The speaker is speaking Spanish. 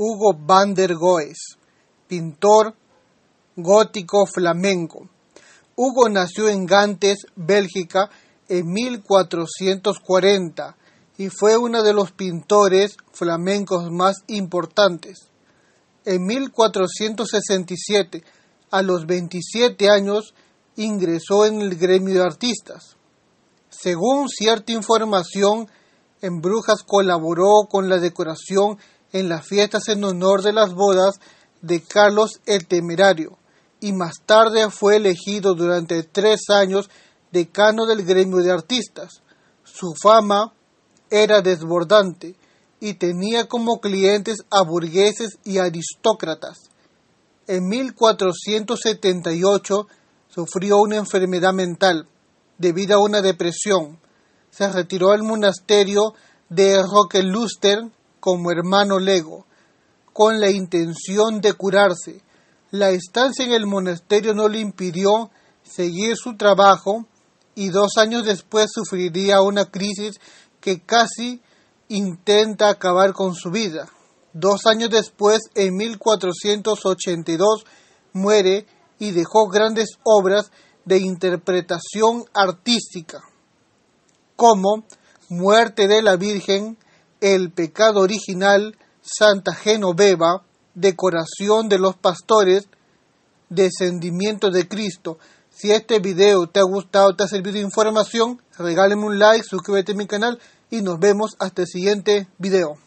Hugo van der Goes, pintor gótico flamenco. Hugo nació en Gantes, Bélgica, en 1440 y fue uno de los pintores flamencos más importantes. En 1467, a los 27 años, ingresó en el gremio de artistas. Según cierta información, en Brujas colaboró con la decoración en las fiestas en honor de las bodas de Carlos el Temerario y más tarde fue elegido durante tres años decano del gremio de artistas. Su fama era desbordante y tenía como clientes a burgueses y aristócratas. En 1478 sufrió una enfermedad mental debido a una depresión. Se retiró al monasterio de Lúster como hermano lego, con la intención de curarse. La estancia en el monasterio no le impidió seguir su trabajo y dos años después sufriría una crisis que casi intenta acabar con su vida. Dos años después, en 1482, muere y dejó grandes obras de interpretación artística, como Muerte de la Virgen, el pecado original, Santa Genoveva, decoración de los pastores, descendimiento de Cristo. Si este video te ha gustado, te ha servido de información, regáleme un like, suscríbete a mi canal y nos vemos hasta el siguiente video.